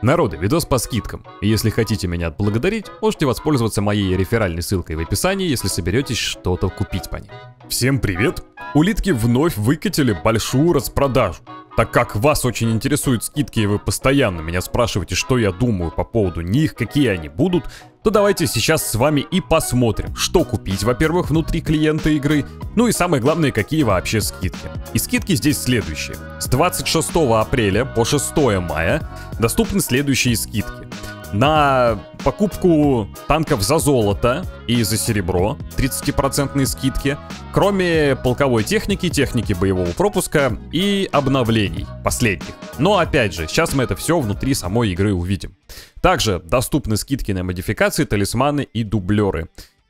Народы, видос по скидкам. Если хотите меня отблагодарить, можете воспользоваться моей реферальной ссылкой в описании, если соберетесь что-то купить по ней. Всем привет! Улитки вновь выкатили большую распродажу. Так как вас очень интересуют скидки, и вы постоянно меня спрашиваете, что я думаю по поводу них, какие они будут, то давайте сейчас с вами и посмотрим, что купить, во-первых, внутри клиента игры, ну и самое главное, какие вообще скидки. И скидки здесь следующие. С 26 апреля по 6 мая доступны следующие скидки на покупку танков за золото и за серебро 30% скидки, кроме полковой техники, техники боевого пропуска и обновлений последних. Но опять же, сейчас мы это все внутри самой игры увидим. Также доступны скидки на модификации, талисманы и дублеры.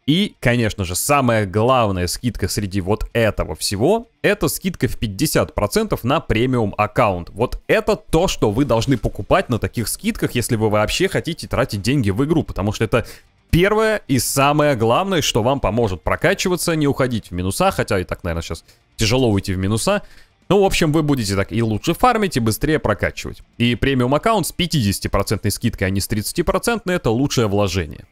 И, конечно же, самая главная скидка среди вот этого всего, это скидка в 50% на премиум аккаунт. Вот это то, что вы должны покупать на таких скидках, если вы вообще хотите тратить деньги в игру, потому что это первое и самое главное, что вам поможет прокачиваться, не уходить в минуса, хотя и так, наверное, сейчас тяжело уйти в минуса, ну, в общем, вы будете так и лучше фармить, и быстрее прокачивать. И премиум аккаунт с 50% скидкой, а не с 30% это лучшее вложение.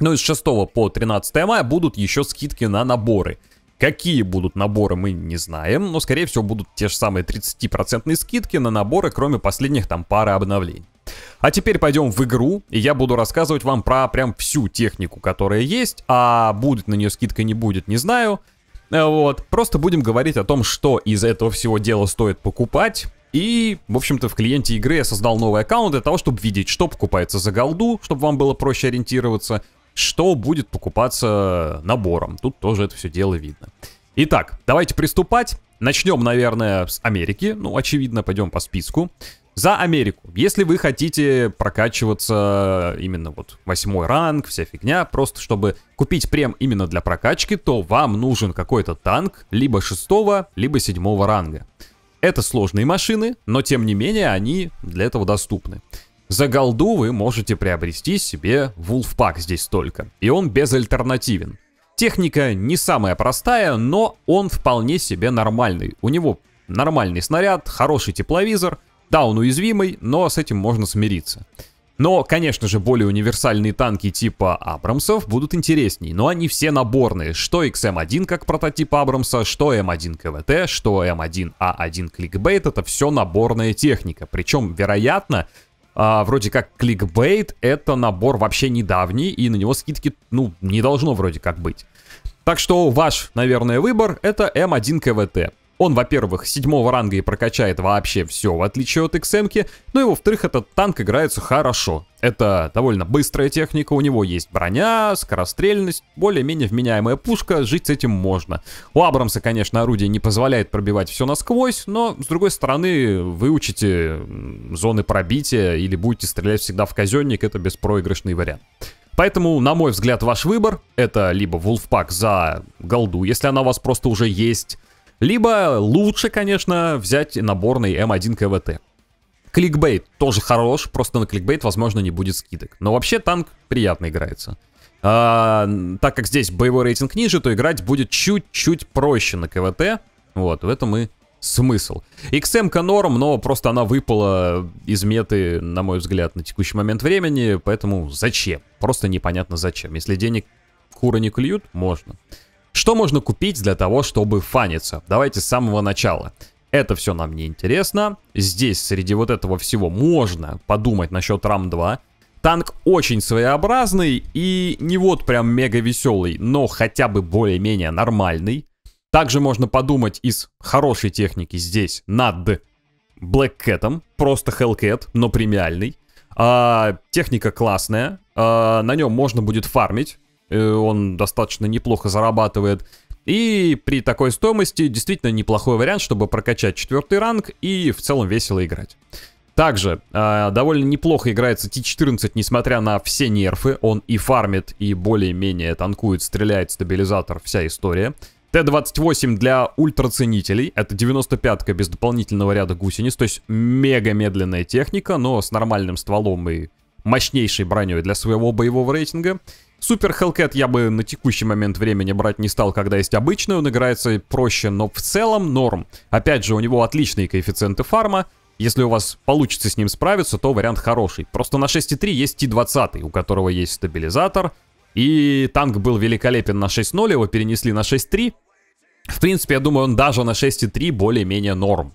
Ну и с 6 по 13 мая будут еще скидки на наборы. Какие будут наборы, мы не знаем, но скорее всего будут те же самые 30% скидки на наборы, кроме последних там пары обновлений. А теперь пойдем в игру, и я буду рассказывать вам про прям всю технику, которая есть, а будет на нее скидка, не будет, не знаю. Э, вот, просто будем говорить о том, что из этого всего дела стоит покупать, и, в общем-то, в клиенте игры я создал новый аккаунт для того, чтобы видеть, что покупается за голду, чтобы вам было проще ориентироваться, что будет покупаться набором. Тут тоже это все дело видно. Итак, давайте приступать. Начнем, наверное, с Америки. Ну, очевидно, пойдем по списку. За Америку. Если вы хотите прокачиваться э, именно вот восьмой ранг, вся фигня, просто чтобы купить прем именно для прокачки, то вам нужен какой-то танк либо шестого, либо седьмого ранга. Это сложные машины, но тем не менее они для этого доступны. За голду вы можете приобрести себе Вулфпак здесь только, и он безальтернативен. Техника не самая простая, но он вполне себе нормальный. У него нормальный снаряд, хороший тепловизор, да, он уязвимый, но с этим можно смириться. Но, конечно же, более универсальные танки типа Абрамсов будут интересней, но они все наборные, что XM1 эм как прототип Абрамса, что М1 эм КВТ, что М1А1 эм Кликбейт, это все наборная техника, причем, вероятно, а, вроде как кликбейт это набор вообще недавний, и на него скидки, ну, не должно вроде как быть. Так что ваш, наверное, выбор это М1 КВТ. Он, во-первых, седьмого ранга и прокачает вообще все, в отличие от XM, -ки. ну и во-вторых, этот танк играется хорошо. Это довольно быстрая техника, у него есть броня, скорострельность, более-менее вменяемая пушка, жить с этим можно. У Абрамса, конечно, орудие не позволяет пробивать все насквозь, но, с другой стороны, выучите зоны пробития или будете стрелять всегда в казенник, это беспроигрышный вариант. Поэтому, на мой взгляд, ваш выбор — это либо Wolfpack за голду, если она у вас просто уже есть, либо лучше, конечно, взять наборный М1 КВТ. Кликбейт тоже хорош, просто на кликбейт, возможно, не будет скидок. Но вообще танк приятно играется. А, так как здесь боевой рейтинг ниже, то играть будет чуть-чуть проще на КВТ. Вот, в этом и смысл. XM норм, но просто она выпала из меты, на мой взгляд, на текущий момент времени, поэтому зачем? Просто непонятно зачем. Если денег куры не клюют, можно. Что можно купить для того, чтобы фаниться? Давайте с самого начала. Это все нам не интересно. Здесь среди вот этого всего можно подумать насчет рам 2 Танк очень своеобразный и не вот прям мега веселый, но хотя бы более-менее нормальный. Также можно подумать из хорошей техники здесь над Black Cat, просто Hellcat, но премиальный. А, техника классная, а, на нем можно будет фармить. Э, он достаточно неплохо зарабатывает. И при такой стоимости действительно неплохой вариант, чтобы прокачать четвертый ранг и в целом весело играть. Также э, довольно неплохо играется Т-14, несмотря на все нерфы. Он и фармит, и более-менее танкует, стреляет, стабилизатор, вся история. Т-28 для ультраценителей. Это 95-ка без дополнительного ряда гусениц. То есть мега медленная техника, но с нормальным стволом и мощнейшей броней для своего боевого рейтинга. Супер Хелкет я бы на текущий момент времени брать не стал, когда есть обычный. Он играется проще, но в целом норм. Опять же, у него отличные коэффициенты фарма. Если у вас получится с ним справиться, то вариант хороший. Просто на 6.3 есть Т-20, у которого есть стабилизатор. И танк был великолепен на 6.0, его перенесли на 6.3. В принципе, я думаю, он даже на 6.3 более-менее норм.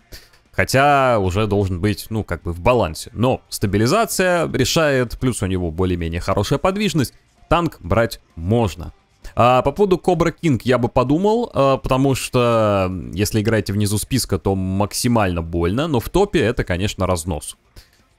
Хотя уже должен быть, ну, как бы в балансе. Но стабилизация решает, плюс у него более-менее хорошая подвижность танк брать можно. А, по поводу Кобра Кинг я бы подумал, а, потому что если играете внизу списка, то максимально больно, но в топе это, конечно, разнос.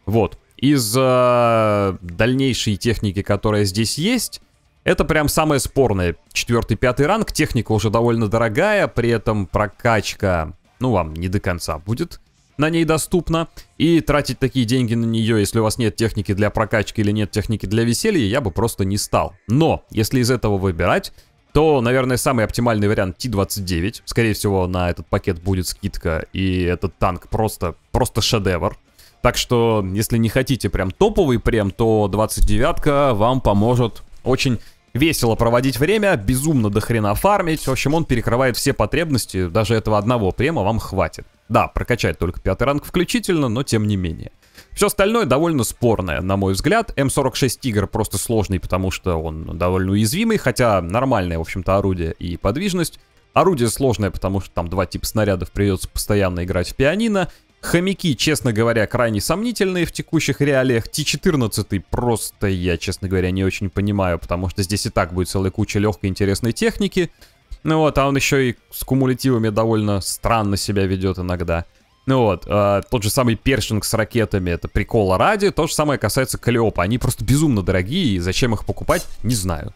Вот. Из а, дальнейшей техники, которая здесь есть, это прям самое спорное. Четвертый, пятый ранг, техника уже довольно дорогая, при этом прокачка, ну, вам не до конца будет на ней доступна. И тратить такие деньги на нее, если у вас нет техники для прокачки или нет техники для веселья, я бы просто не стал. Но, если из этого выбирать, то, наверное, самый оптимальный вариант т 29 Скорее всего, на этот пакет будет скидка, и этот танк просто, просто шедевр. Так что, если не хотите прям топовый прем, то 29-ка вам поможет очень весело проводить время, безумно дохрена фармить. В общем, он перекрывает все потребности, даже этого одного према вам хватит. Да, прокачать только пятый ранг включительно, но тем не менее. Все остальное довольно спорное, на мой взгляд. М46 Тигр просто сложный, потому что он довольно уязвимый, хотя нормальное, в общем-то, орудие и подвижность. Орудие сложное, потому что там два типа снарядов придется постоянно играть в пианино. Хомяки, честно говоря, крайне сомнительные в текущих реалиях. Т-14 просто, я, честно говоря, не очень понимаю, потому что здесь и так будет целая куча легкой интересной техники. Ну вот, а он еще и с кумулятивами довольно странно себя ведет иногда. Ну вот, э, тот же самый першинг с ракетами, это прикола ради. То же самое касается Калиопа. Они просто безумно дорогие, и зачем их покупать, не знаю.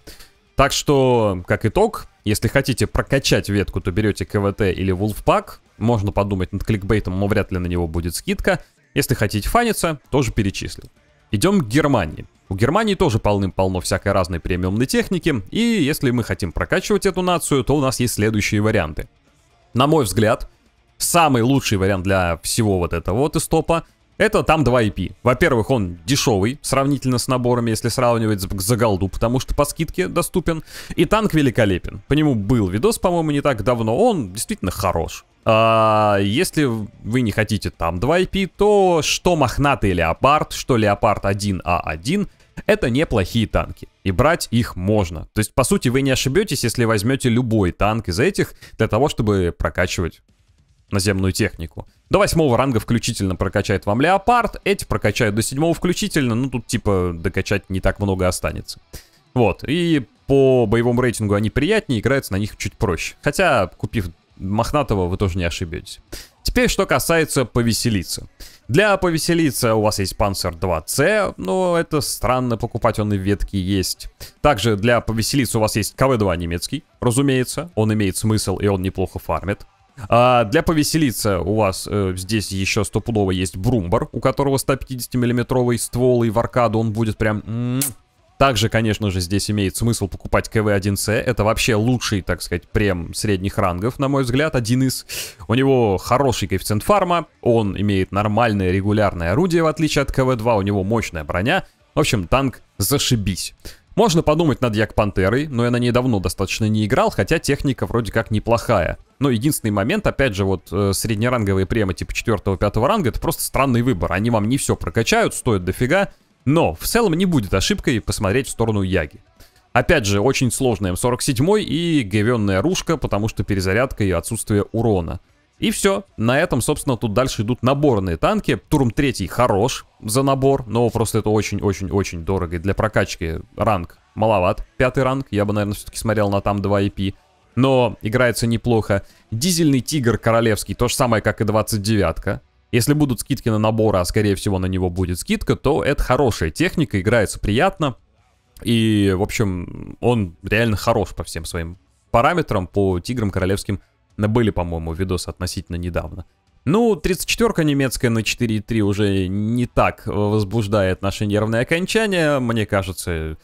Так что, как итог, если хотите прокачать ветку, то берете КВТ или Wolfpack. Можно подумать над кликбейтом, но вряд ли на него будет скидка. Если хотите фаниться, тоже перечислил. Идем к Германии. У Германии тоже полным-полно всякой разной премиумной техники, и если мы хотим прокачивать эту нацию, то у нас есть следующие варианты. На мой взгляд, самый лучший вариант для всего вот этого вот истопа — это там 2 IP. Во-первых, он дешевый, сравнительно с наборами, если сравнивать за голду, потому что по скидке доступен. И танк великолепен. По нему был видос, по-моему, не так давно. Он действительно хорош. А, если вы не хотите там 2IP, то что мохнатый леопард, что леопард 1А1, это неплохие танки. И брать их можно. То есть, по сути, вы не ошибетесь, если возьмете любой танк из этих для того, чтобы прокачивать наземную технику. До восьмого ранга включительно прокачает вам леопард, эти прокачают до седьмого включительно, ну тут типа докачать не так много останется. Вот, и по боевому рейтингу они приятнее, играется на них чуть проще. Хотя, купив Мохнатого вы тоже не ошибетесь. Теперь, что касается повеселиться. Для повеселиться у вас есть панцер 2C, но это странно, покупать он и ветки есть. Также для повеселиться у вас есть КВ-2 немецкий, разумеется, он имеет смысл и он неплохо фармит. А для повеселиться у вас э, здесь еще стопудово есть Брумбар, у которого 150 миллиметровый ствол и в аркаду он будет прям... М -м -м, также, конечно же, здесь имеет смысл покупать КВ-1С. Это вообще лучший, так сказать, прем средних рангов, на мой взгляд, один из. У него хороший коэффициент фарма, он имеет нормальное регулярное орудие, в отличие от КВ-2, у него мощная броня. В общем, танк зашибись. Можно подумать над Як-Пантерой, но я на ней давно достаточно не играл, хотя техника вроде как неплохая. Но единственный момент, опять же, вот э, среднеранговые премы типа 4-5 ранга, это просто странный выбор. Они вам не все прокачают, стоят дофига, но в целом не будет ошибкой посмотреть в сторону Яги. Опять же, очень сложная М47 и говенная рушка, потому что перезарядка и отсутствие урона. И все. На этом, собственно, тут дальше идут наборные танки. Турм 3 хорош за набор, но просто это очень-очень-очень дорого. И для прокачки ранг маловат. Пятый ранг, я бы, наверное, все-таки смотрел на там 2 IP. Но играется неплохо. Дизельный тигр королевский, то же самое, как и 29-ка. Если будут скидки на набор, а скорее всего на него будет скидка, то это хорошая техника, играется приятно. И, в общем, он реально хорош по всем своим параметрам, по тиграм королевским. Были, по-моему, видосы относительно недавно. Ну, 34-ка немецкая на 4.3 уже не так возбуждает наши нервные окончания. Мне кажется,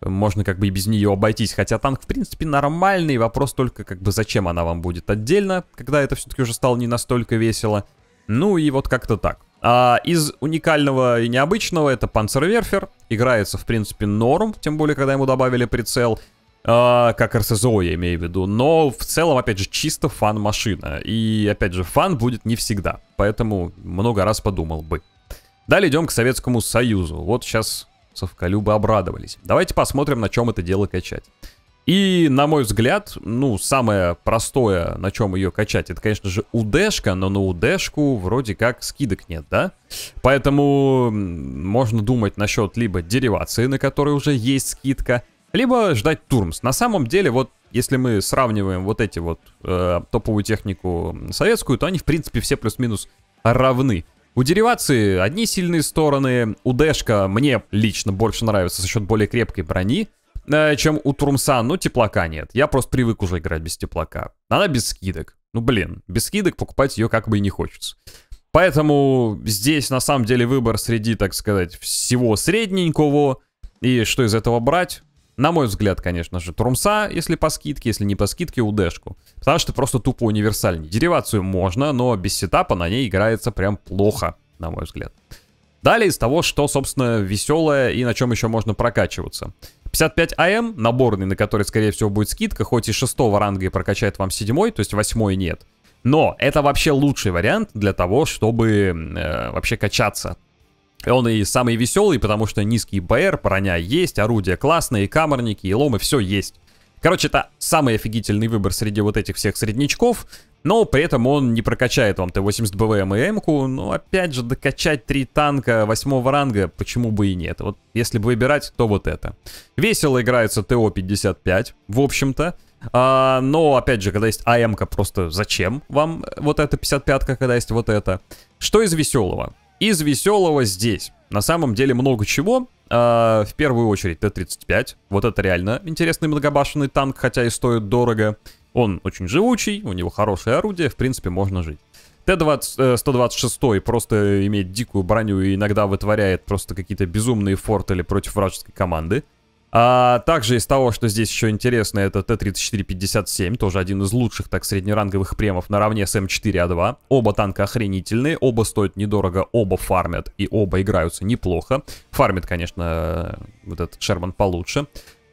можно как бы и без нее обойтись. Хотя танк, в принципе, нормальный. Вопрос только, как бы, зачем она вам будет отдельно, когда это все-таки уже стало не настолько весело. Ну и вот как-то так. А из уникального и необычного это Панцерверфер. Играется, в принципе, норм, тем более, когда ему добавили прицел. Uh, как РСЗО, я имею в виду. Но в целом, опять же, чисто фан-машина. И, опять же, фан будет не всегда. Поэтому много раз подумал бы. Далее идем к Советскому Союзу. Вот сейчас совколюбы обрадовались. Давайте посмотрим, на чем это дело качать. И, на мой взгляд, ну, самое простое, на чем ее качать, это, конечно же, УДшка, но на УДшку вроде как скидок нет, да? Поэтому можно думать насчет либо деривации, на которой уже есть скидка, либо ждать Турмс. На самом деле, вот если мы сравниваем вот эти вот э, топовую технику советскую, то они, в принципе, все плюс-минус равны. У деривации одни сильные стороны, у мне лично больше нравится за счет более крепкой брони, Э, чем у Турмса, но ну, теплака нет. Я просто привык уже играть без теплака. Она без скидок. Ну, блин, без скидок покупать ее как бы и не хочется. Поэтому здесь на самом деле выбор среди, так сказать, всего средненького. И что из этого брать? На мой взгляд, конечно же, Турмса, если по скидке, если не по скидке, УДШКУ, Потому что просто тупо универсальный. Деривацию можно, но без сетапа на ней играется прям плохо, на мой взгляд. Далее из того, что, собственно, веселое и на чем еще можно прокачиваться. 55 АМ, наборный, на который, скорее всего, будет скидка, хоть и шестого ранга и прокачает вам седьмой то есть восьмой нет. Но это вообще лучший вариант для того, чтобы э, вообще качаться. Он и самый веселый, потому что низкий БР, броня есть, орудия классные, и камерники, и ломы, все есть. Короче, это самый офигительный выбор среди вот этих всех среднячков но при этом он не прокачает вам Т-80 БВМ и М-ку, но опять же, докачать три танка восьмого ранга, почему бы и нет. Вот если бы выбирать, то вот это. Весело играется ТО-55, в общем-то. А, но, опять же, когда есть АМ-ка, просто зачем вам э, вот эта 55-ка, когда есть вот это? Что из веселого? Из веселого здесь на самом деле много чего. А, в первую очередь Т-35. Вот это реально интересный многобашенный танк, хотя и стоит дорого. Он очень живучий, у него хорошее орудие, в принципе, можно жить. Т-126 э, просто имеет дикую броню и иногда вытворяет просто какие-то безумные фортели против вражеской команды. А также из того, что здесь еще интересно, это Т-34-57, тоже один из лучших так среднеранговых премов наравне с М4А2. Оба танка охренительные, оба стоят недорого, оба фармят и оба играются неплохо. Фармит, конечно, э, вот этот Шерман получше.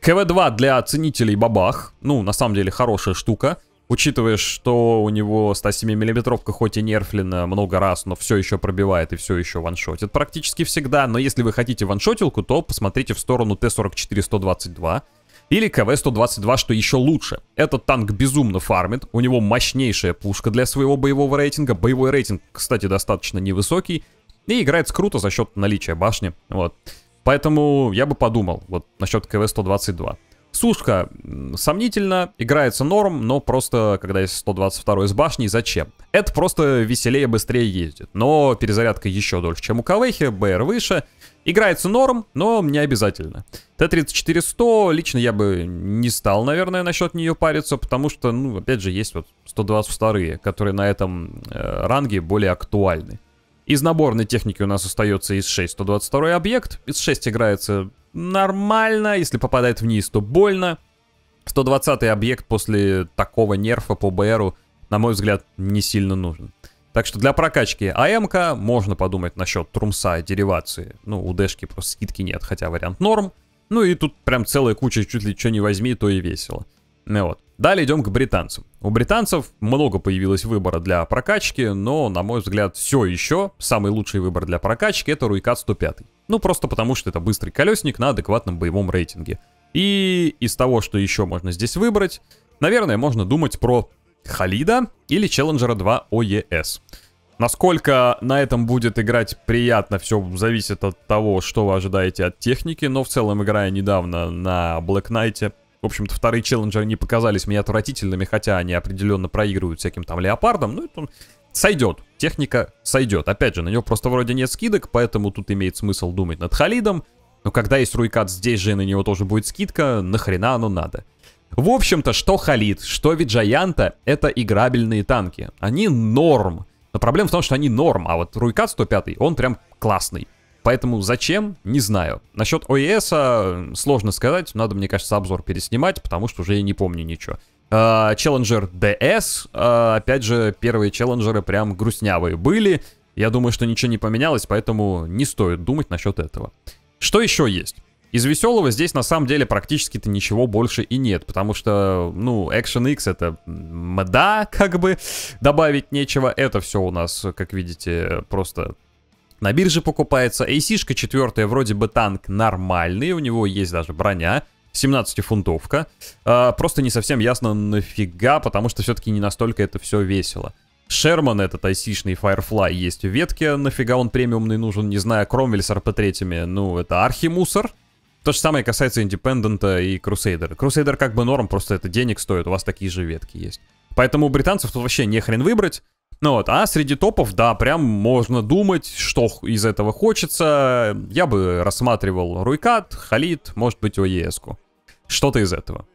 КВ-2 для ценителей бабах. Ну, на самом деле, хорошая штука. Учитывая, что у него 107 миллиметровка хоть и нерфлена много раз, но все еще пробивает и все еще ваншотит практически всегда. Но если вы хотите ваншотилку, то посмотрите в сторону Т-44-122 или КВ-122, что еще лучше. Этот танк безумно фармит, у него мощнейшая пушка для своего боевого рейтинга. Боевой рейтинг, кстати, достаточно невысокий. И играет круто за счет наличия башни. Вот. Поэтому я бы подумал вот насчет КВ-122. Сушка сомнительно, играется норм, но просто когда есть 122 с башней, зачем? Это просто веселее, быстрее ездит, но перезарядка еще дольше, чем у Калехи, БР выше. Играется норм, но не обязательно. Т-34-100 лично я бы не стал, наверное, насчет нее париться, потому что, ну, опять же, есть вот 122 которые на этом э, ранге более актуальны. Из наборной техники у нас остается из 6 122 объект. Из 6 играется нормально, если попадает вниз, то больно. 120 объект после такого нерфа по БРу, на мой взгляд, не сильно нужен. Так что для прокачки АМК можно подумать насчет Трумса деривации. Ну, у Дэшки просто скидки нет, хотя вариант норм. Ну и тут прям целая куча, чуть ли что не возьми, то и весело. Ну вот. Далее идем к британцам. У британцев много появилось выбора для прокачки, но, на мой взгляд, все еще самый лучший выбор для прокачки это Руйкат 105. Ну, просто потому что это быстрый колесник на адекватном боевом рейтинге. И из того, что еще можно здесь выбрать, наверное, можно думать про Халида или Челленджера 2 ОЕС. Насколько на этом будет играть приятно, все зависит от того, что вы ожидаете от техники, но в целом, играя недавно на Black Knight, в общем-то, вторые челленджеры не показались мне отвратительными, хотя они определенно проигрывают всяким там леопардам. Ну, это сойдет. Техника сойдет. Опять же, на него просто вроде нет скидок, поэтому тут имеет смысл думать над Халидом. Но когда есть Руйкат, здесь же и на него тоже будет скидка, нахрена оно надо? В общем-то, что Халид, что Виджаянта, это играбельные танки. Они норм. Но проблема в том, что они норм, а вот Руйкат 105, он прям классный. Поэтому зачем, не знаю. Насчет OES э, сложно сказать, надо, мне кажется, обзор переснимать, потому что уже я не помню ничего. Э, Челленджер DS, э, опять же, первые челленджеры прям грустнявые были. Я думаю, что ничего не поменялось, поэтому не стоит думать насчет этого. Что еще есть? Из веселого здесь на самом деле практически-то ничего больше и нет, потому что, ну, Action X это мда, как бы, добавить нечего. Это все у нас, как видите, просто на бирже покупается ac 4 вроде бы танк нормальный, у него есть даже броня. 17-фунтовка. А, просто не совсем ясно нафига, потому что все-таки не настолько это все весело. Шерман, этот айсишный Firefly, есть в ветке, нафига он премиумный нужен, не знаю, Кромвель с рп ну, это архимусор. То же самое касается Индепендента и Крусейдер. Крусейдер как бы норм, просто это денег стоит, у вас такие же ветки есть. Поэтому у британцев тут вообще не хрен выбрать. Ну вот, а среди топов, да, прям можно думать, что из этого хочется. Я бы рассматривал Руйкат, Халид, может быть, оеску. Что-то из этого.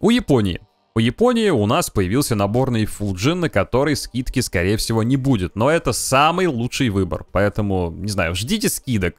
У Японии у Японии у нас появился наборный Fujin, на который скидки, скорее всего, не будет. Но это самый лучший выбор, поэтому, не знаю, ждите скидок.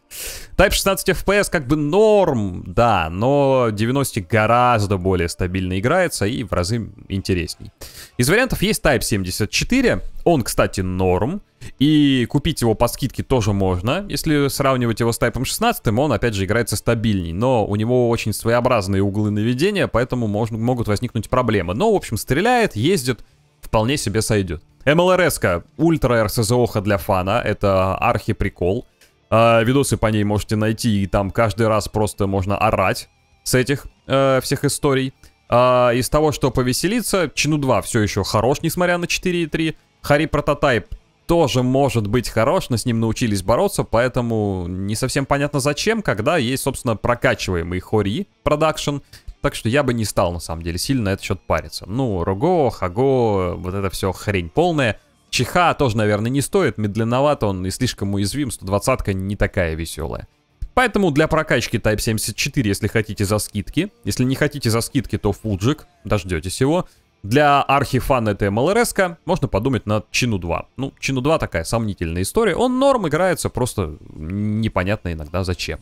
Type 16 FPS как бы норм, да, но 90 гораздо более стабильно играется и в разы интересней. Из вариантов есть Type 74, он, кстати, норм. И купить его по скидке тоже можно. Если сравнивать его с Type 16, он, опять же, играется стабильней. Но у него очень своеобразные углы наведения, поэтому можно, могут возникнуть проблемы. Но, в общем, стреляет, ездит, вполне себе сойдет. MLRS-ка, ультра РСЗОха для фана, это архи-прикол. Э, видосы по ней можете найти, и там каждый раз просто можно орать с этих э, всех историй. Э, из того, что повеселиться, Чину 2 все еще хорош, несмотря на 4.3. Хари Прототайп тоже может быть хорош, но с ним научились бороться, поэтому не совсем понятно зачем, когда есть, собственно, прокачиваемый Хори продакшн, так что я бы не стал, на самом деле, сильно на этот счет париться. Ну, Рого, Хаго, вот это все хрень полная. Чиха тоже, наверное, не стоит, медленноват он и слишком уязвим, 120-ка не такая веселая. Поэтому для прокачки Type 74, если хотите за скидки, если не хотите за скидки, то Фуджик, дождетесь его. Для архифана этой МЛРС можно подумать над Чину 2. Ну, Чину 2 такая сомнительная история. Он норм играется, просто непонятно иногда зачем.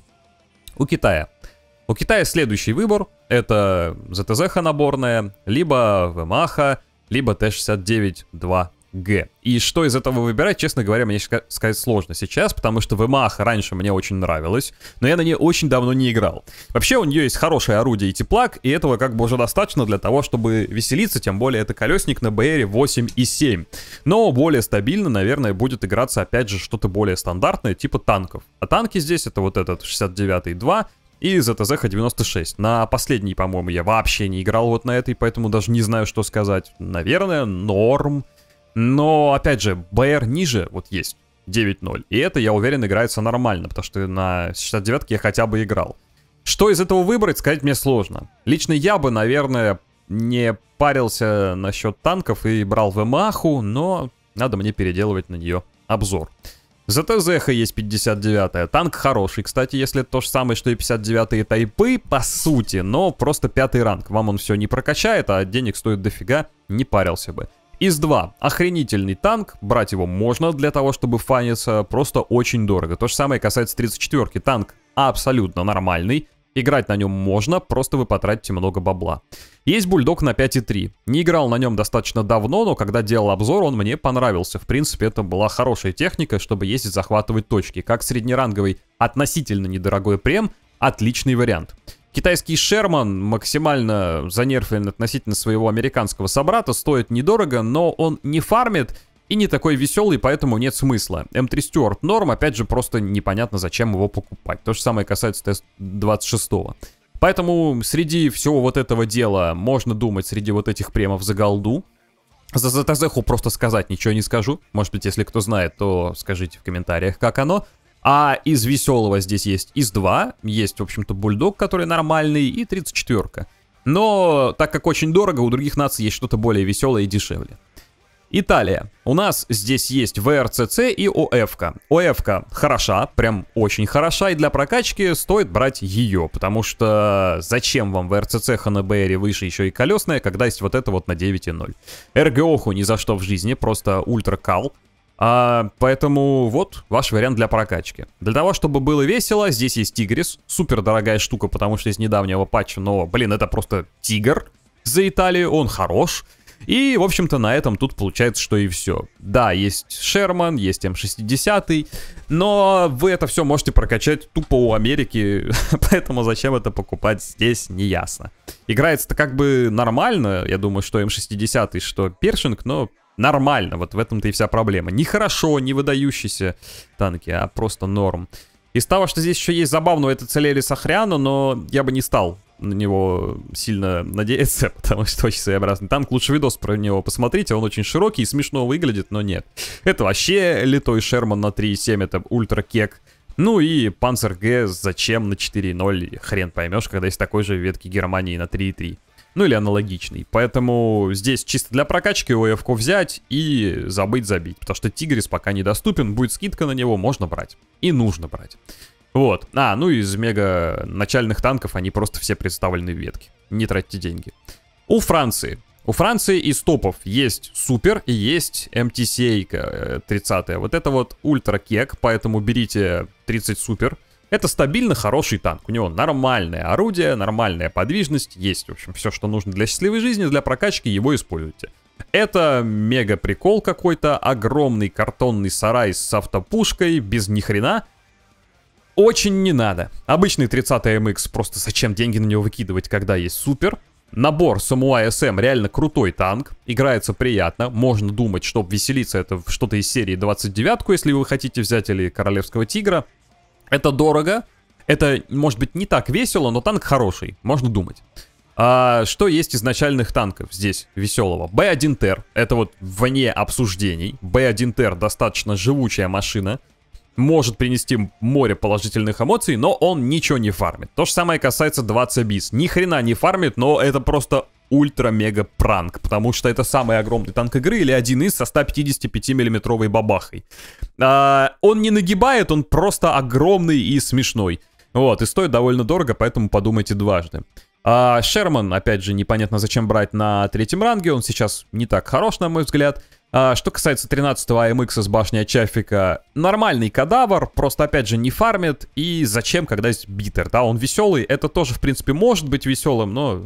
У Китая. У Китая следующий выбор. Это ZTZ наборная, либо ВМАХа, либо Т-69-2 Г. И что из этого выбирать, честно говоря, мне сказать сложно сейчас, потому что Вымаха раньше мне очень нравилось, но я на ней очень давно не играл. Вообще у нее есть хорошее орудие и теплак, и этого как бы уже достаточно для того, чтобы веселиться, тем более это колесник на БР 8 и 7. Но более стабильно, наверное, будет играться опять же что-то более стандартное, типа танков. А танки здесь это вот этот 69 2, и ZTZH 96. На последний, по-моему, я вообще не играл вот на этой, поэтому даже не знаю, что сказать. Наверное, норм. Но, опять же, БР ниже вот есть 9-0. И это, я уверен, играется нормально, потому что на 69-ке я хотя бы играл. Что из этого выбрать, сказать мне сложно. Лично я бы, наверное, не парился насчет танков и брал в Эмаху, но надо мне переделывать на нее обзор. ЗТЗХ есть 59-я. Танк хороший, кстати, если то же самое, что и 59-е тайпы, по сути, но просто пятый ранг. Вам он все не прокачает, а денег стоит дофига, не парился бы. Из 2. Охренительный танк. Брать его можно для того, чтобы фаниться. Просто очень дорого. То же самое касается 34-ки. Танк абсолютно нормальный. Играть на нем можно, просто вы потратите много бабла. Есть бульдог на 5.3. Не играл на нем достаточно давно, но когда делал обзор, он мне понравился. В принципе, это была хорошая техника, чтобы ездить захватывать точки. Как среднеранговый относительно недорогой прем, отличный вариант. Китайский Шерман максимально занерфлен относительно своего американского собрата, стоит недорого, но он не фармит и не такой веселый, поэтому нет смысла. М3 Stewart норм, опять же, просто непонятно, зачем его покупать. То же самое касается Т-26. Поэтому среди всего вот этого дела можно думать, среди вот этих премов за голду. За ЗТЗХу просто сказать ничего не скажу. Может быть, если кто знает, то скажите в комментариях, как оно. А из веселого здесь есть из 2, есть, в общем-то, бульдог, который нормальный, и 34-ка. Но так как очень дорого, у других наций есть что-то более веселое и дешевле. Италия. У нас здесь есть ВРЦЦ и ОФК. ОФК хороша, прям очень хороша, и для прокачки стоит брать ее, потому что зачем вам ВРЦЦ Ханабери выше еще и колесная, когда есть вот это вот на 9.0. РГОху ни за что в жизни, просто ультракал. А, поэтому вот ваш вариант для прокачки. Для того, чтобы было весело, здесь есть Тигрис. Супер дорогая штука, потому что из недавнего патча но Блин, это просто тигр за Италию, он хорош. И, в общем-то, на этом тут получается, что и все. Да, есть Шерман, есть М60, но вы это все можете прокачать тупо у Америки, поэтому зачем это покупать здесь, не ясно. Играется-то как бы нормально, я думаю, что М60, что Першинг, но нормально. Вот в этом-то и вся проблема. Не хорошо, не выдающиеся танки, а просто норм. Из того, что здесь еще есть забавного, это целели Сахряна, но я бы не стал на него сильно надеяться, потому что очень своеобразный танк. Лучше видос про него посмотрите, он очень широкий и смешно выглядит, но нет. Это вообще литой Шерман на 3.7, это ультра кек. Ну и Panzer G зачем на 4.0, хрен поймешь, когда есть такой же ветки Германии на 3.3. Ну или аналогичный. Поэтому здесь чисто для прокачки его ОФК взять и забыть забить. Потому что Тигрис пока недоступен, будет скидка на него, можно брать. И нужно брать. Вот. А, ну из мега начальных танков они просто все представлены в ветке. Не тратьте деньги. У Франции. У Франции из топов есть Супер и есть МТСейка 30. Э, вот это вот Ультра Кек, поэтому берите 30 Супер. Это стабильно хороший танк. У него нормальное орудие, нормальная подвижность, есть, в общем, все, что нужно для счастливой жизни, для прокачки его используйте. Это мега прикол какой-то, огромный картонный сарай с автопушкой, без ни хрена. Очень не надо. Обычный 30 МХ, просто зачем деньги на него выкидывать, когда есть супер. Набор Samurai SM эм, реально крутой танк, играется приятно, можно думать, чтобы веселиться, это что-то из серии 29-ку, если вы хотите взять, или Королевского Тигра. Это дорого, это, может быть, не так весело, но танк хороший, можно думать. А что есть из начальных танков здесь веселого? Б1ТР, это вот вне обсуждений. Б1ТР достаточно живучая машина, может принести море положительных эмоций, но он ничего не фармит. То же самое касается 20 бис. Ни хрена не фармит, но это просто ультра-мега пранк, потому что это самый огромный танк игры или один из со 155 миллиметровой бабахой. А, он не нагибает, он просто огромный и смешной. Вот, и стоит довольно дорого, поэтому подумайте дважды. А Шерман, опять же, непонятно зачем брать на третьем ранге, он сейчас не так хорош, на мой взгляд. А, что касается 13-го AMX с башни Чафика, нормальный кадавр, просто опять же не фармит. И зачем, когда есть битер, да, он веселый, это тоже в принципе может быть веселым, но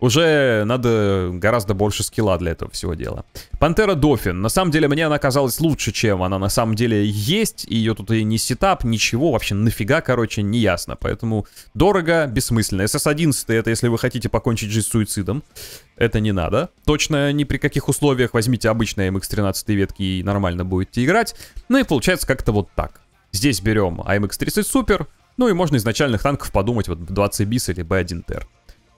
уже надо гораздо больше скилла для этого всего дела. Пантера Дофин. На самом деле, мне она казалась лучше, чем она на самом деле есть. И ее тут и не сетап, ничего, вообще нафига, короче, не ясно. Поэтому дорого, бессмысленно. сс 11 это если вы хотите покончить жизнь суицидом. Это не надо. Точно ни при каких условиях. Возьмите обычные MX-13 эм ветки и нормально будете играть. Ну и получается как-то вот так. Здесь берем AMX-30 Super. Ну и можно изначальных танков подумать вот 20 бис или B1 ТР.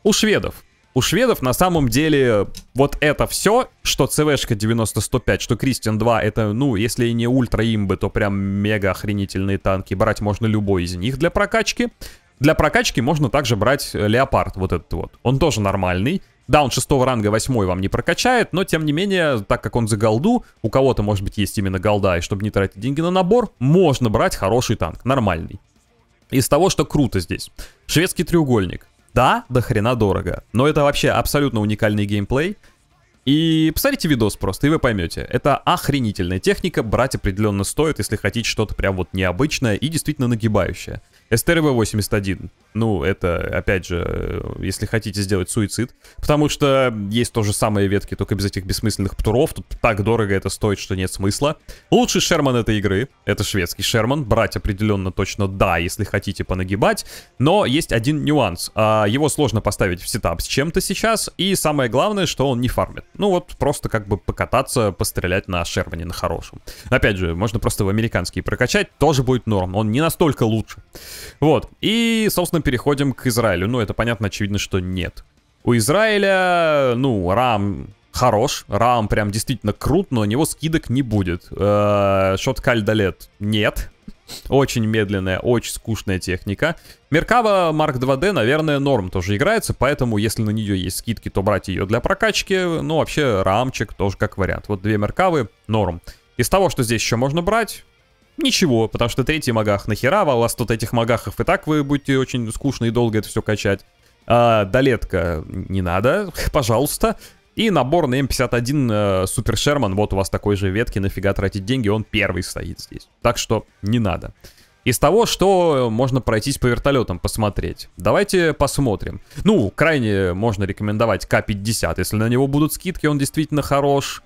У шведов у шведов на самом деле вот это все, что ЦВшка 90-105, что Кристиан 2, это, ну, если не ультра имбы, то прям мега охренительные танки. Брать можно любой из них для прокачки. Для прокачки можно также брать э, Леопард, вот этот вот. Он тоже нормальный. Да, он 6 ранга 8 вам не прокачает, но тем не менее, так как он за голду, у кого-то может быть есть именно голда, и чтобы не тратить деньги на набор, можно брать хороший танк, нормальный. Из того, что круто здесь. Шведский треугольник. Да, до хрена дорого. Но это вообще абсолютно уникальный геймплей. И посмотрите видос просто, и вы поймете. Это охренительная техника, брать определенно стоит, если хотите что-то прям вот необычное и действительно нагибающее. STRV-81. Ну, это, опять же, э, если хотите сделать суицид. Потому что есть тоже самые ветки, только без этих бессмысленных птуров. Тут так дорого это стоит, что нет смысла. Лучший Шерман этой игры. Это шведский Шерман. Брать определенно точно да, если хотите понагибать. Но есть один нюанс. А, его сложно поставить в сетап с чем-то сейчас. И самое главное, что он не фармит. Ну вот, просто как бы покататься, пострелять на Шермане, на хорошем. Опять же, можно просто в американский прокачать. Тоже будет норм. Он не настолько лучше. Вот. И, собственно, переходим к Израилю. Ну, это понятно, очевидно, что нет. У Израиля, ну, Рам хорош, Рам прям действительно крут, но у него скидок не будет. Э, шот Кальдалет нет. Очень медленная, очень скучная техника. Меркава Mark 2D, наверное, норм тоже играется, поэтому если на нее есть скидки, то брать ее для прокачки. Ну, вообще, рамчик тоже как вариант. Вот две Меркавы, норм. Из того, что здесь еще можно брать, Ничего, потому что третий магах нахера, а у вас тут этих магахов и так вы будете очень скучно и долго это все качать. А, долетка не надо, пожалуйста. И набор на М51 э, Супер Шерман, вот у вас такой же ветки, нафига тратить деньги, он первый стоит здесь. Так что не надо. Из того, что можно пройтись по вертолетам, посмотреть. Давайте посмотрим. Ну, крайне можно рекомендовать К-50, если на него будут скидки, он действительно хорош.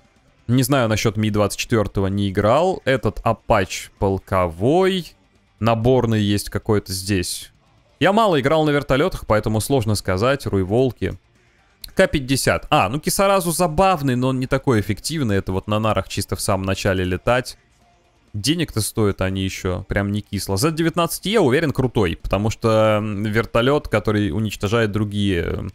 Не знаю насчет Ми-24, не играл. Этот Apache полковой. Наборный есть какой-то здесь. Я мало играл на вертолетах, поэтому сложно сказать. Руйволки. К-50. А, ну Кисаразу забавный, но он не такой эффективный. Это вот на нарах чисто в самом начале летать. Денег-то стоят они еще, прям не кисло. Z19E, уверен, крутой, потому что вертолет, который уничтожает другие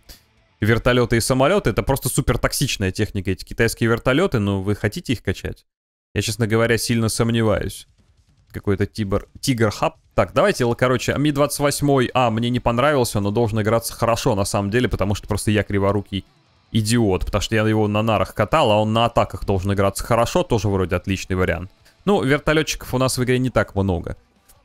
вертолеты и самолеты, это просто супер токсичная техника. Эти китайские вертолеты, ну вы хотите их качать? Я, честно говоря, сильно сомневаюсь. Какой-то тибер, тигр хаб. Так, давайте, короче, Ми-28, а, мне не понравился, но должен играться хорошо на самом деле, потому что просто я криворукий идиот, потому что я его на нарах катал, а он на атаках должен играться хорошо, тоже вроде отличный вариант. Ну, вертолетчиков у нас в игре не так много.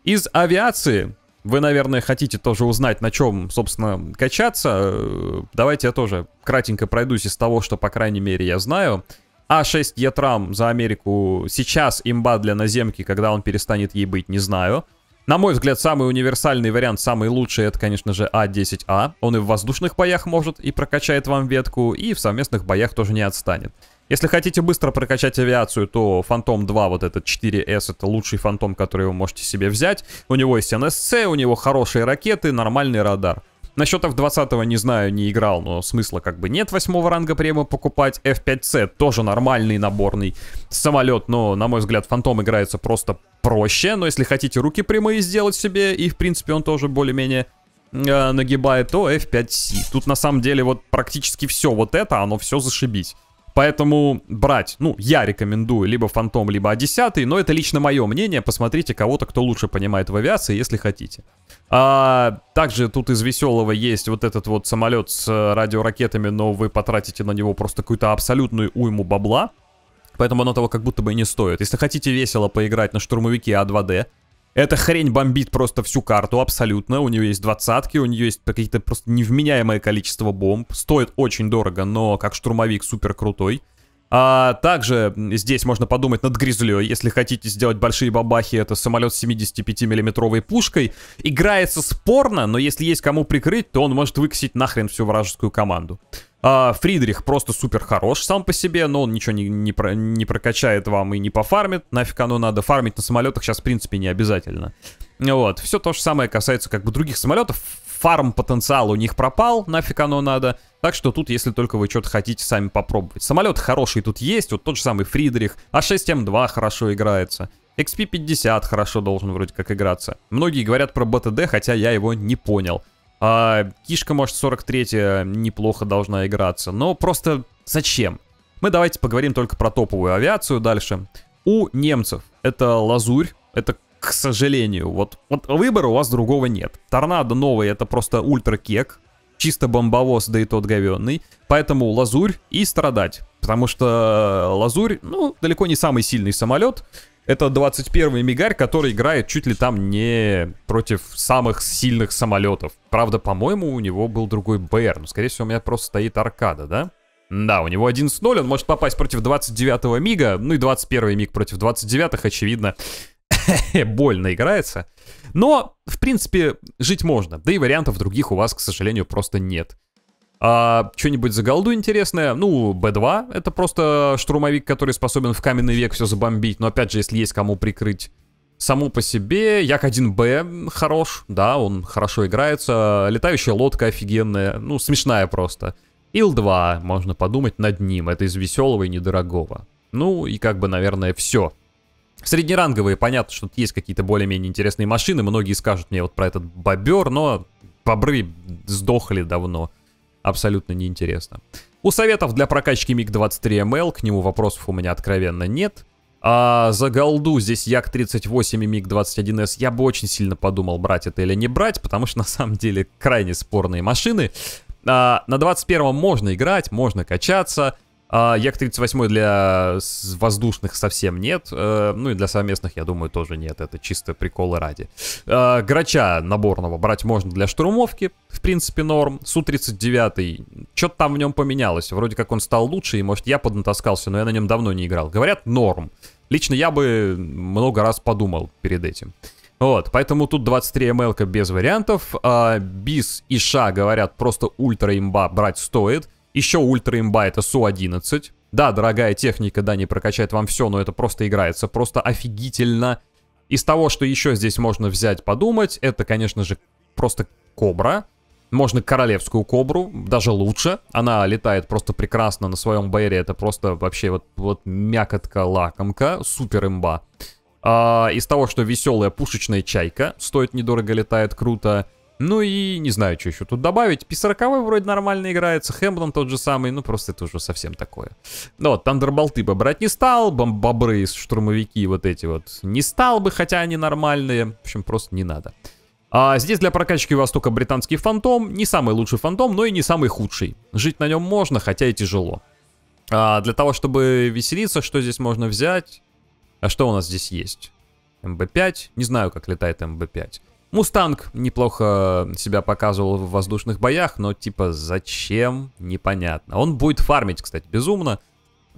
Из авиации вы, наверное, хотите тоже узнать, на чем, собственно, качаться. Э, давайте я тоже кратенько пройдусь из того, что, по крайней мере, я знаю. А6 Етрам за Америку сейчас имба для наземки, когда он перестанет ей быть, не знаю. На мой взгляд, самый универсальный вариант, самый лучший, это, конечно же, А10А. А. Он и в воздушных боях может и прокачает вам ветку, и в совместных боях тоже не отстанет. Если хотите быстро прокачать авиацию, то Фантом 2, вот этот 4 с это лучший фантом, который вы можете себе взять. У него есть НСЦ, у него хорошие ракеты, нормальный радар. Насчетов 20-го не знаю, не играл, но смысла как бы нет восьмого ранга према покупать. F5C тоже нормальный наборный самолет, но, на мой взгляд, Фантом играется просто проще. Но если хотите руки прямые сделать себе, и, в принципе, он тоже более-менее э, нагибает, то F5C. Тут, на самом деле, вот практически все вот это, оно все зашибись. Поэтому брать, ну, я рекомендую либо Фантом, либо А10, но это лично мое мнение. Посмотрите кого-то, кто лучше понимает в авиации, если хотите. А, также тут из веселого есть вот этот вот самолет с э, радиоракетами, но вы потратите на него просто какую-то абсолютную уйму бабла. Поэтому оно того как будто бы и не стоит. Если хотите весело поиграть на штурмовике А2Д, эта хрень бомбит просто всю карту абсолютно. У нее есть двадцатки, у нее есть какие-то просто невменяемое количество бомб. Стоит очень дорого, но как штурмовик супер крутой. А также здесь можно подумать над Гризлей. Если хотите сделать большие бабахи, это самолет с 75 миллиметровой пушкой. Играется спорно, но если есть кому прикрыть, то он может выкосить нахрен всю вражескую команду. А, Фридрих просто супер хорош сам по себе, но он ничего не, не, про, не прокачает вам и не пофармит. Нафиг оно надо фармить на самолетах сейчас, в принципе, не обязательно. Вот, все то же самое касается как бы других самолетов. Фарм потенциал у них пропал, нафиг оно надо. Так что тут, если только вы что-то хотите сами попробовать. Самолет хороший тут есть, вот тот же самый Фридрих. А6М2 эм хорошо играется. XP50 хорошо должен вроде как играться. Многие говорят про БТД, хотя я его не понял. А, кишка, может, 43-я неплохо должна играться. Но просто зачем? Мы давайте поговорим только про топовую авиацию дальше. У немцев это лазурь, это к сожалению, вот, вот выбора у вас другого нет. Торнадо новый это просто ультракек, чисто бомбовоз, да и тот говенный. Поэтому лазурь и страдать. Потому что э, лазурь, ну, далеко не самый сильный самолет. Это 21-й Мигарь, который играет чуть ли там не против самых сильных самолетов. Правда, по-моему, у него был другой БР. Но, скорее всего, у меня просто стоит аркада, да? Да, у него 11-0, он может попасть против 29-го Мига, ну и 21-й Миг против 29-х, очевидно, больно играется. Но, в принципе, жить можно. Да и вариантов других у вас, к сожалению, просто нет. А, Что-нибудь за голду интересное. Ну, Б2 это просто штурмовик, который способен в каменный век все забомбить. Но опять же, если есть кому прикрыть саму по себе. Як-1Б хорош, да, он хорошо играется. Летающая лодка офигенная, ну, смешная просто. Ил-2, можно подумать над ним, это из веселого и недорогого. Ну, и как бы, наверное, все. Среднеранговые, понятно, что тут есть какие-то более-менее интересные машины, многие скажут мне вот про этот бобер, но бобры сдохли давно абсолютно неинтересно. У советов для прокачки МиГ-23МЛ, к нему вопросов у меня откровенно нет. А за голду здесь Як-38 и МиГ-21С я бы очень сильно подумал, брать это или не брать, потому что на самом деле крайне спорные машины. А, на 21-м можно играть, можно качаться, а Як-38 для э, воздушных совсем нет. Э, ну и для совместных, я думаю, тоже нет. Это чисто приколы ради. А, Грача наборного брать можно для штурмовки. В принципе, норм. Су-39, что-то там в нем поменялось. Вроде как он стал лучше, и может я поднатаскался, но я на нем давно не играл. Говорят, норм. Лично я бы много раз подумал перед этим. Вот, поэтому тут 23 ml без вариантов. А, бис и ша, говорят, просто ультра имба брать стоит. Еще Ультра имба это Су-11. Да, дорогая техника, да, не прокачает вам все, но это просто играется, просто офигительно. Из того, что еще здесь можно взять, подумать, это, конечно же, просто Кобра. Можно королевскую кобру, даже лучше. Она летает просто прекрасно на своем байре. Это просто вообще вот, вот мякотка, лакомка, супер имба. А, из того, что веселая пушечная чайка, стоит недорого, летает круто. Ну и не знаю, что еще тут добавить. P40 вроде нормально играется, Хэмптон тот же самый, ну просто это уже совсем такое. Ну вот, Тандерболты бы брать не стал, бомбобры, штурмовики вот эти вот не стал бы, хотя они нормальные. В общем, просто не надо. А здесь для прокачки у вас только британский фантом. Не самый лучший фантом, но и не самый худший. Жить на нем можно, хотя и тяжело. А для того, чтобы веселиться, что здесь можно взять? А что у нас здесь есть? МБ-5? Не знаю, как летает МБ-5. Мустанг неплохо себя показывал в воздушных боях, но типа зачем, непонятно. Он будет фармить, кстати, безумно.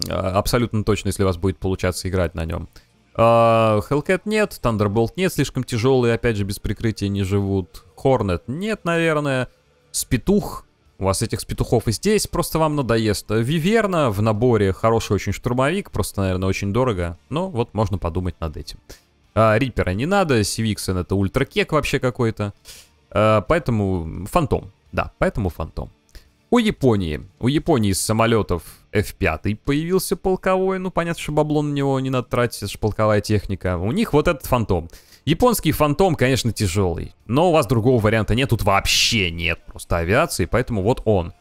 А, абсолютно точно, если у вас будет получаться играть на нем. Хелкет а, нет, Тандерболт нет, слишком тяжелые, опять же, без прикрытия не живут. Хорнет нет, наверное. Спитух, у вас этих спетухов и здесь просто вам надоест. Виверна в наборе хороший очень штурмовик, просто, наверное, очень дорого. Но ну, вот можно подумать над этим. А, Риппера не надо, CVXN это ультракек вообще какой-то. А, поэтому фантом. Да, поэтому фантом. У Японии. У Японии из самолетов F5 появился полковой. Ну, понятно, что бабло на него не надо тратить, это же полковая техника. У них вот этот фантом. Японский фантом, конечно, тяжелый. Но у вас другого варианта нет, тут вообще нет просто авиации, поэтому вот он.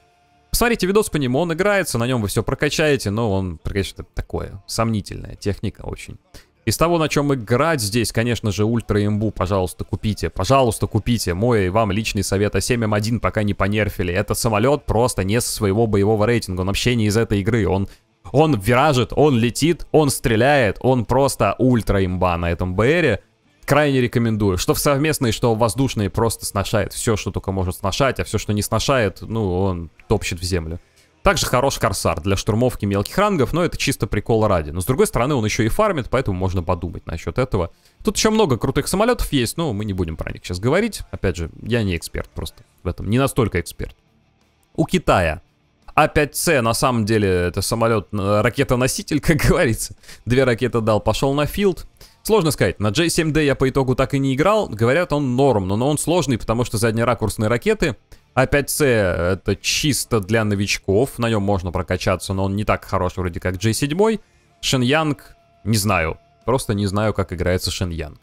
Посмотрите видос по нему, он играется, на нем вы все прокачаете, но он, конечно, такое, сомнительная техника очень. Из того, на чем играть здесь, конечно же, ультра имбу, пожалуйста, купите. Пожалуйста, купите. Мой вам личный совет, а 7М1 эм пока не понерфили. Это самолет просто не со своего боевого рейтинга, он вообще не из этой игры. Он, он виражит, он летит, он стреляет, он просто ультра имба на этом БРе. Крайне рекомендую. Что в совместные, что в воздушные просто сношает все, что только может сношать, а все, что не сношает, ну, он топчет в землю. Также хорош Корсар для штурмовки мелких рангов, но это чисто прикол ради. Но с другой стороны, он еще и фармит, поэтому можно подумать насчет этого. Тут еще много крутых самолетов есть, но мы не будем про них сейчас говорить. Опять же, я не эксперт просто в этом, не настолько эксперт. У Китая а5С на самом деле это самолет, э, ракета-носитель, как говорится. Две ракеты дал, пошел на филд. Сложно сказать, на J7D я по итогу так и не играл, говорят он норм, но он сложный, потому что ракурсные ракеты, Опять С это чисто для новичков, на нем можно прокачаться, но он не так хорош вроде как J7. Шиньянг, не знаю, просто не знаю, как играется Шиньянг.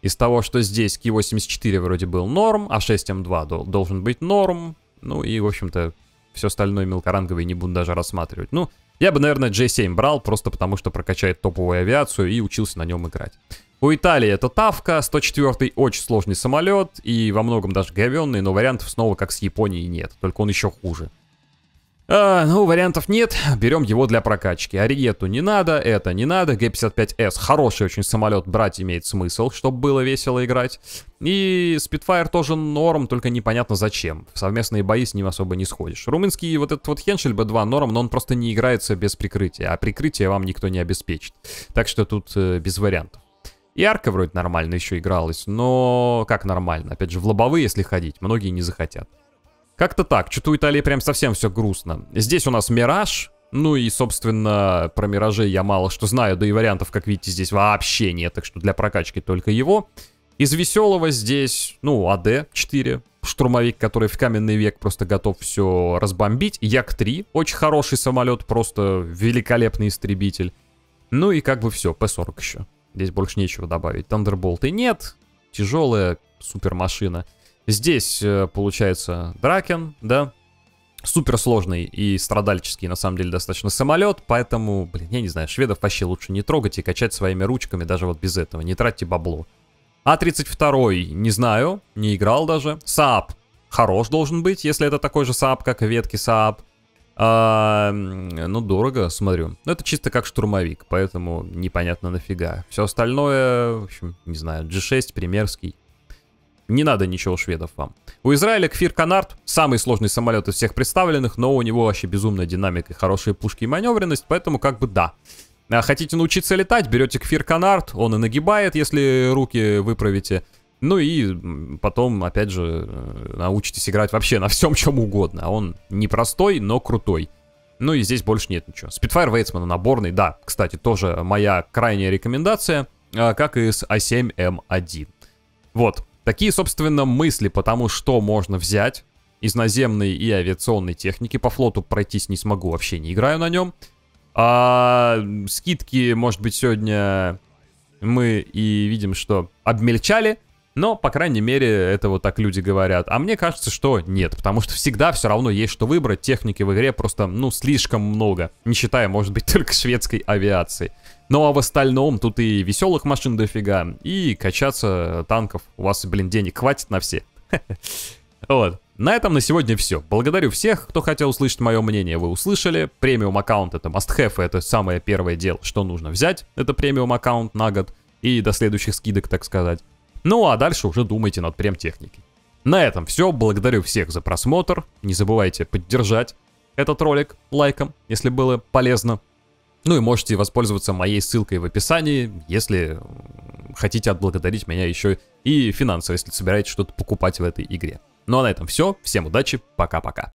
Из того, что здесь Ки-84 вроде был норм, а 6М2 эм должен быть норм, ну и, в общем-то, все остальное мелкоранговые не буду даже рассматривать. Ну, я бы, наверное, J7 брал, просто потому что прокачает топовую авиацию и учился на нем играть. У Италии это Тавка, 104 очень сложный самолет и во многом даже говенный, но вариантов снова как с Японией нет, только он еще хуже. А, ну, вариантов нет, берем его для прокачки. Ариету не надо, это не надо, Г-55С хороший очень самолет, брать имеет смысл, чтобы было весело играть. И Spitfire тоже норм, только непонятно зачем. В совместные бои с ним особо не сходишь. Румынский вот этот вот Хеншель Б2 норм, но он просто не играется без прикрытия, а прикрытие вам никто не обеспечит. Так что тут э, без вариантов. И арка вроде нормально еще игралась, но как нормально? Опять же, в лобовые, если ходить, многие не захотят. Как-то так, что-то у Италии прям совсем все грустно. Здесь у нас Мираж, ну и, собственно, про Миражи я мало что знаю, да и вариантов, как видите, здесь вообще нет, так что для прокачки только его. Из веселого здесь, ну, АД-4, штурмовик, который в каменный век просто готов все разбомбить. Як-3, очень хороший самолет, просто великолепный истребитель. Ну и как бы все, П-40 еще. Здесь больше нечего добавить. тандерболты нет. Тяжелая супермашина. Здесь э, получается Дракен, да? Суперсложный и страдальческий, на самом деле, достаточно самолет. Поэтому, блин, я не знаю, шведов вообще лучше не трогать и качать своими ручками, даже вот без этого. Не тратьте бабло. А-32, не знаю, не играл даже. Саап, хорош должен быть, если это такой же Саап, как ветки Саап. А, ну, дорого, смотрю. Но ну, это чисто как штурмовик, поэтому непонятно нафига. Все остальное, в общем, не знаю, G6, примерский. Не надо ничего шведов вам. У Израиля Кфир Канарт самый сложный самолет из всех представленных, но у него вообще безумная динамика, хорошие пушки и маневренность, поэтому как бы да. А хотите научиться летать, берете Кфир Канарт, он и нагибает, если руки выправите. Ну и потом, опять же, э, научитесь играть вообще на всем чем угодно. А он непростой, но крутой. Ну и здесь больше нет ничего. Spitfire Вейтсмана наборный, да, кстати, тоже моя крайняя рекомендация, а, как и с А7М1. Вот, такие, собственно, мысли по тому, что можно взять из наземной и авиационной техники. По флоту пройтись не смогу, вообще не играю на нем. А, скидки, может быть, сегодня мы и видим, что обмельчали. Но, по крайней мере, это вот так люди говорят. А мне кажется, что нет, потому что всегда все равно есть что выбрать. Техники в игре просто, ну, слишком много. Не считая, может быть, только шведской авиации. Ну а в остальном тут и веселых машин дофига, и качаться танков у вас, блин, денег хватит на все. Вот. На этом на сегодня все. Благодарю всех, кто хотел услышать мое мнение, вы услышали. Премиум аккаунт это must have, это самое первое дело, что нужно взять. Это премиум аккаунт на год и до следующих скидок, так сказать. Ну а дальше уже думайте над премтехникой. На этом все. Благодарю всех за просмотр. Не забывайте поддержать этот ролик лайком, если было полезно. Ну и можете воспользоваться моей ссылкой в описании, если хотите отблагодарить меня еще и финансово, если собираетесь что-то покупать в этой игре. Ну а на этом все. Всем удачи. Пока-пока.